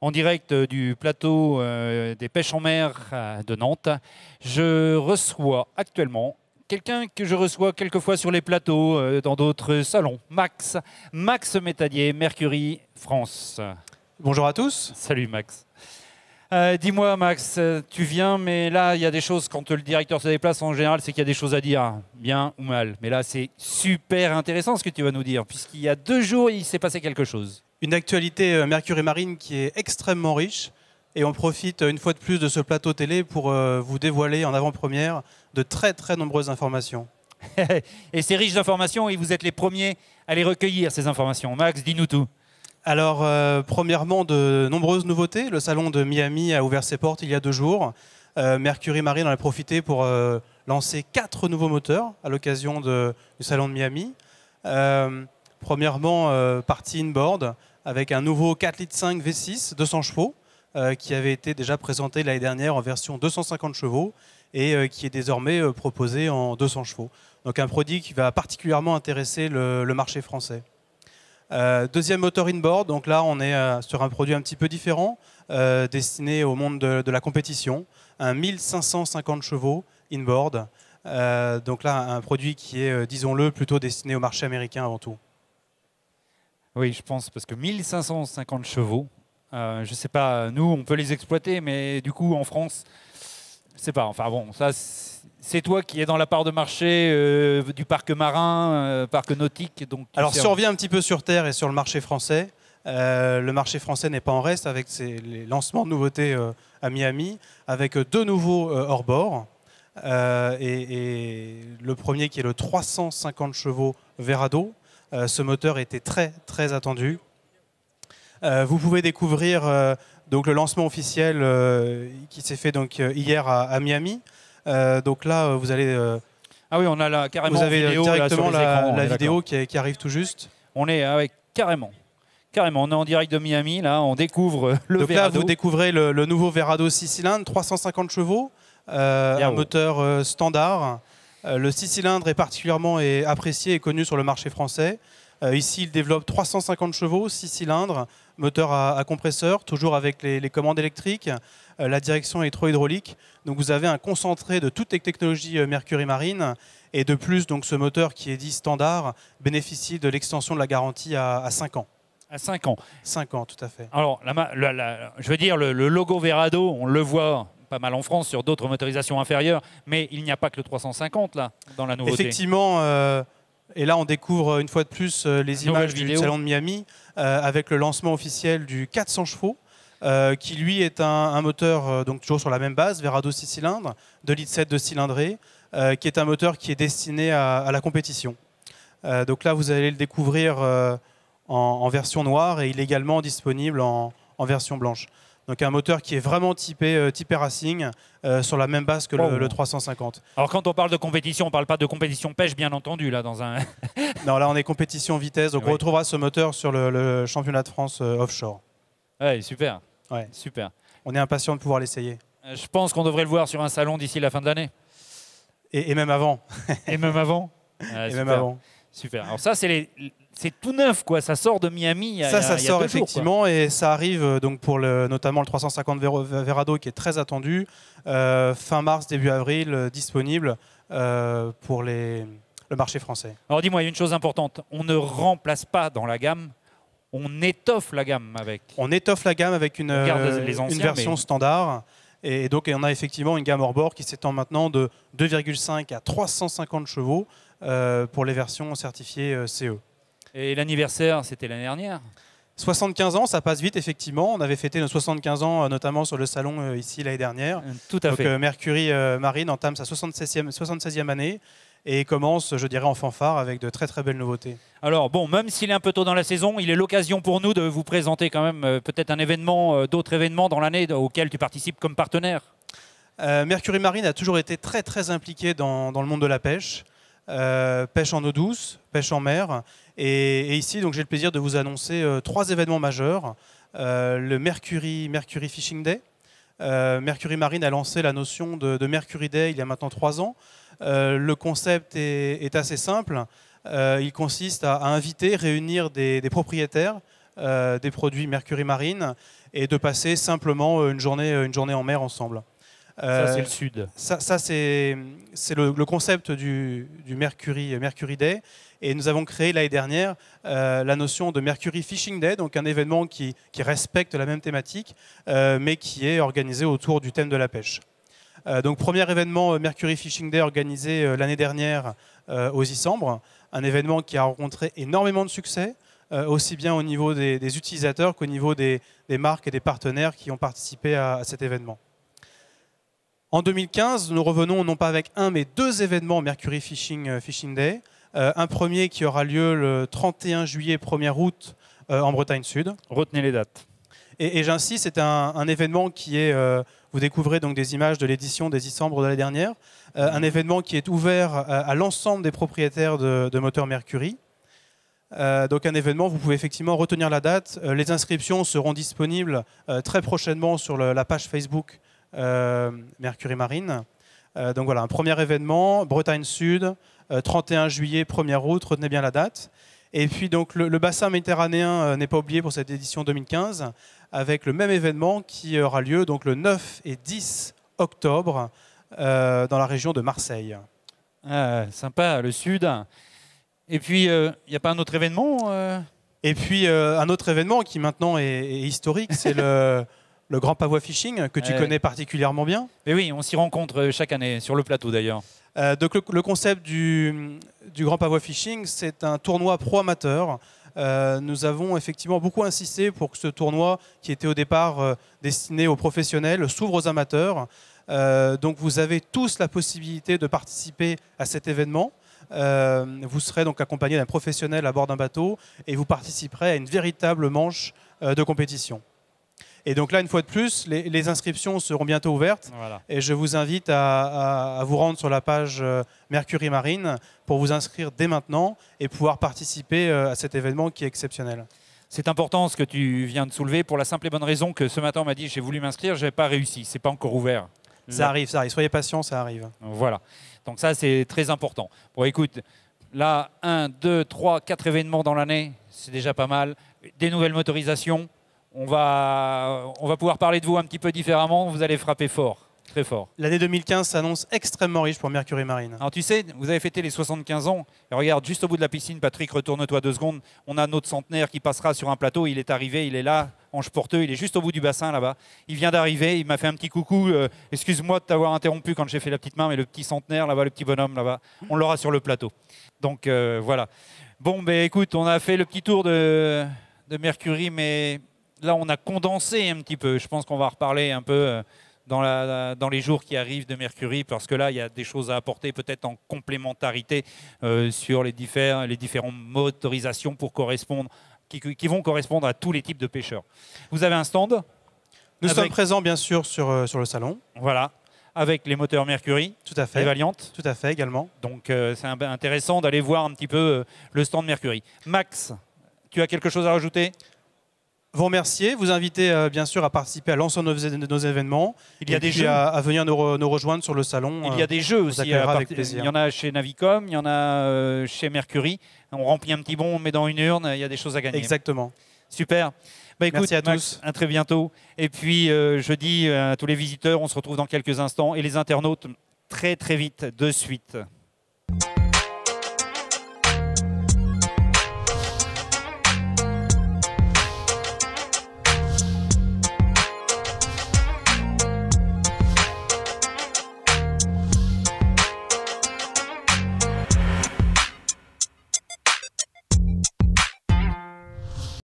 en direct euh, du plateau euh, des pêches en mer euh, de Nantes. Je reçois actuellement quelqu'un que je reçois quelquefois sur les plateaux, dans d'autres salons, Max. Max Métadier, Mercury France. Bonjour à tous. Salut Max. Dis-moi Max, tu viens, mais là, il y a des choses, quand le directeur se déplace en général, c'est qu'il y a des choses à dire, bien ou mal. Mais là, c'est super intéressant ce que tu vas nous dire, puisqu'il y a deux jours, il s'est passé quelque chose. Une actualité euh, Mercury Marine qui est extrêmement riche. Et on profite euh, une fois de plus de ce plateau télé pour euh, vous dévoiler en avant-première de très très nombreuses informations. et ces riches informations, et vous êtes les premiers à les recueillir, ces informations. Max, dis-nous tout. Alors, premièrement, de nombreuses nouveautés. Le salon de Miami a ouvert ses portes il y a deux jours. Mercury Marine en a profité pour lancer quatre nouveaux moteurs à l'occasion du salon de Miami. premièrement, partie inboard, avec un nouveau 4 5 V6 200 chevaux euh, qui avait été déjà présenté l'année dernière en version 250 chevaux et euh, qui est désormais euh, proposé en 200 chevaux. Donc un produit qui va particulièrement intéresser le, marché français. deuxième moteur inboard, donc là on est sur un produit un petit peu différent, destiné au monde de, de, la compétition, un 1550 chevaux inboard. donc là un produit qui est, disons-le, plutôt destiné au marché américain avant tout. Oui, je pense, parce que 1550 chevaux, euh, je sais pas, nous, on peut les exploiter, mais du coup, en France, c'est pas. Enfin bon, ça, c'est toi qui es dans la part de marché euh, du parc marin, euh, parc nautique. Donc Alors, si on revient un petit peu sur Terre et sur le marché français, euh, le marché français n'est pas en reste avec les lancements de nouveautés à Miami, avec deux nouveaux hors-bord. Et, et, le premier qui est le 350 chevaux Verado, euh, ce moteur était très très attendu. Euh, vous pouvez découvrir euh, donc le lancement officiel qui s'est fait donc hier à, Miami. donc là, vous allez ah oui, on a la, carrément avez directement la, vidéo qui, arrive tout juste. On est avec ah carrément. Carrément, on est en direct de Miami, là, on découvre le vous découvrez le, nouveau Verado 6 cylindres, 350 chevaux, un moteur standard. Euh, le 6 cylindres est particulièrement apprécié et connu sur le marché français. Euh, ici, il développe 350 chevaux, 6 cylindres, moteur à, compresseur, toujours avec les, commandes électriques, euh, la direction électro-hydraulique. Donc vous avez un concentré de toutes les technologies Mercury Marine. Et de plus, donc, ce moteur qui est dit standard bénéficie de l'extension de la garantie à, 5 ans. À 5 ans 5 ans, tout à fait. Alors, je veux dire, le, le, logo Verado, on le voit pas mal en France sur d'autres motorisations inférieures, mais il n'y a pas que le 350 là dans la nouveauté. Effectivement. Euh, et là, on découvre une fois de plus euh, les images du salon de Miami euh, avec le lancement officiel du 400 chevaux, qui lui est un, moteur donc toujours sur la même base, Verado 6 cylindres, 2 litres 7 de cylindrée, qui est un moteur qui est destiné à, la compétition. donc là, vous allez le découvrir en, version noire et il est également disponible en version blanche. Donc un moteur qui est vraiment typé, euh, racing, euh, sur la même base que le, 350. Alors quand on parle de compétition, on parle pas de compétition pêche, bien entendu, là, dans un... non, là, on est compétition vitesse, donc on retrouvera ce moteur sur le, championnat de France euh, offshore. Ouais, super. Ouais. Super. On est impatient de pouvoir l'essayer. je pense qu'on devrait le voir sur un salon d'ici la fin de l'année. Et, même avant. et même avant. et même avant. Super. Alors ça, c'est tout neuf, quoi. Ça sort de Miami. ça, ça sort effectivement, et ça arrive euh, donc pour le, notamment le 350 Verado qui est très attendu, euh, fin mars début avril euh, disponible pour les, le marché français. Alors dis-moi il y a une chose importante. On ne remplace pas dans la gamme. On étoffe la gamme avec. On étoffe la gamme avec une, une version standard. Et donc, on a effectivement une gamme hors bord qui s'étend maintenant de 2,5 à 350 chevaux. Euh, pour les versions certifiées euh, CE. Et l'anniversaire, c'était l'année dernière 75 ans, ça passe vite effectivement. On avait fêté nos 75 ans euh, notamment sur le salon ici l'année dernière. Tout à Donc, Mercury Marine entame sa 76e, 76e année et commence, je dirais, en fanfare avec de très très belles nouveautés. Alors bon, même s'il est un peu tôt dans la saison, il est l'occasion pour nous de vous présenter quand même peut-être un événement, d'autres événements dans l'année auxquels tu participes comme partenaire. Euh, Mercury Marine a toujours été très très impliqué dans le monde de la pêche. Euh, pêche en eau douce, pêche en mer. Et, ici, donc, j'ai le plaisir de vous annoncer euh, trois événements majeurs. Euh, le Mercury, Mercury Fishing Day. Mercury Marine a lancé la notion de, Mercury Day il y a maintenant trois ans. le concept est, assez simple. il consiste à, inviter, réunir des, des propriétaires des produits Mercury Marine et de passer simplement une journée, une journée en mer ensemble ça, euh, c'est le sud. Ça, c'est le, concept du, Mercury, Mercury, Day. Et nous avons créé l'année dernière euh, la notion de Mercury Fishing Day, donc un événement qui, respecte la même thématique, euh, mais qui est organisé autour du thème de la pêche. donc, premier événement Mercury Fishing Day organisé l'année dernière aux Isambres, un événement qui a rencontré énormément de succès aussi bien au niveau des, utilisateurs qu'au niveau des, marques et des partenaires qui ont participé à cet événement. En 2015, nous revenons non pas avec un, mais deux événements Mercury Fishing, euh, Day. Euh, un premier qui aura lieu le 31 juillet, 1er août, euh, en Bretagne Sud. Retenez les dates. Et, j'insiste, c'est un, événement qui est, vous découvrez donc des images de l'édition des décembre de l'année dernière, un événement qui est ouvert à, l'ensemble des propriétaires de, moteurs Mercury. donc un événement, vous pouvez effectivement retenir la date. les inscriptions seront disponibles très prochainement sur la page Facebook euh, Mercury Marine. Euh, donc voilà, un premier événement, Bretagne Sud, 31 euh, juillet, 1er août, retenez bien la date. Et puis donc le, bassin méditerranéen n'est pas oublié pour cette édition 2015, avec le même événement qui aura lieu donc le 9 et 10 octobre dans la région de Marseille. Ah, sympa, le sud. Et puis, il n'y a pas un autre événement Et puis, un autre événement qui maintenant est historique, c'est le, Le grand pavois fishing, que tu euh, connais particulièrement bien. oui, on s'y rencontre euh, chaque année, sur le plateau d'ailleurs. Euh, le, concept du, Grand Pavois Fishing, c'est un tournoi pro-amateur. nous avons effectivement beaucoup insisté pour que ce tournoi, qui était au départ destiné aux professionnels, s'ouvre aux amateurs. donc vous avez tous la possibilité de participer à cet événement. vous serez donc accompagné d'un professionnel à bord d'un bateau et vous participerez à une véritable manche de compétition. Et donc là, une fois de plus, les, inscriptions seront bientôt ouvertes. Et je vous invite à, vous rendre sur la page euh, Mercury Marine pour vous inscrire dès maintenant et pouvoir participer euh, à cet événement qui est exceptionnel. C'est important ce que tu viens de soulever pour la simple et bonne raison que ce matin on m'a dit j'ai voulu m'inscrire, je n'ai pas réussi, c'est pas encore ouvert. Ça arrive, ça arrive. Soyez patient, ça arrive. Voilà. Donc ça, c'est très important. Bon, écoute, là, 1, 2, trois, quatre événements dans l'année, c'est déjà pas mal. Des nouvelles motorisations, on va, on va pouvoir parler de vous un petit peu différemment. Vous allez frapper fort, très fort. L'année 2015 s'annonce extrêmement riche pour Mercury Marine. Alors tu sais, vous avez fêté les 75 ans. Et regarde, juste au bout de la piscine, Patrick, retourne-toi deux secondes. On a notre centenaire qui passera sur un plateau. Il est arrivé, il est là, ange porteux. Il est juste au bout du bassin là-bas. Il vient d'arriver, il m'a fait un petit coucou. Euh, excuse-moi de t'avoir interrompu quand j'ai fait la petite main, mais le petit centenaire là-bas, le petit bonhomme là-bas, on l'aura sur le plateau. Donc euh, voilà. Bon, ben écoute, on a fait le petit tour de Mercury, mais là, on a condensé un petit peu. Je pense qu'on va reparler un peu euh, dans, les jours qui arrivent de Mercury, parce que là, il y a des choses à apporter, peut-être en complémentarité euh, sur les, différents différentes motorisations pour correspondre, qui, vont correspondre à tous les types de pêcheurs. Vous avez un stand Nous sommes présents, bien sûr, euh, sur, le salon. Voilà, avec les moteurs Mercury. Tout à fait. Et Valiant. Tout à fait également. Donc c'est intéressant d'aller voir un petit peu le stand Mercury. Max, tu as quelque chose à rajouter vous remercier, vous inviter euh, bien sûr à participer à l'ensemble de, nos événements. Il y a des jeux à, venir nous, rejoindre sur le salon. Il y a des jeux euh, aussi. Euh, plaisir. Il y en a chez Navicom, il y en a chez Mercury. On remplit un petit bon, on met dans une urne, il y a des choses à gagner. Exactement. Super. Bah, Merci à tous. À très bientôt. Et puis je dis à tous les visiteurs, on se retrouve dans quelques instants et les internautes très très vite de suite.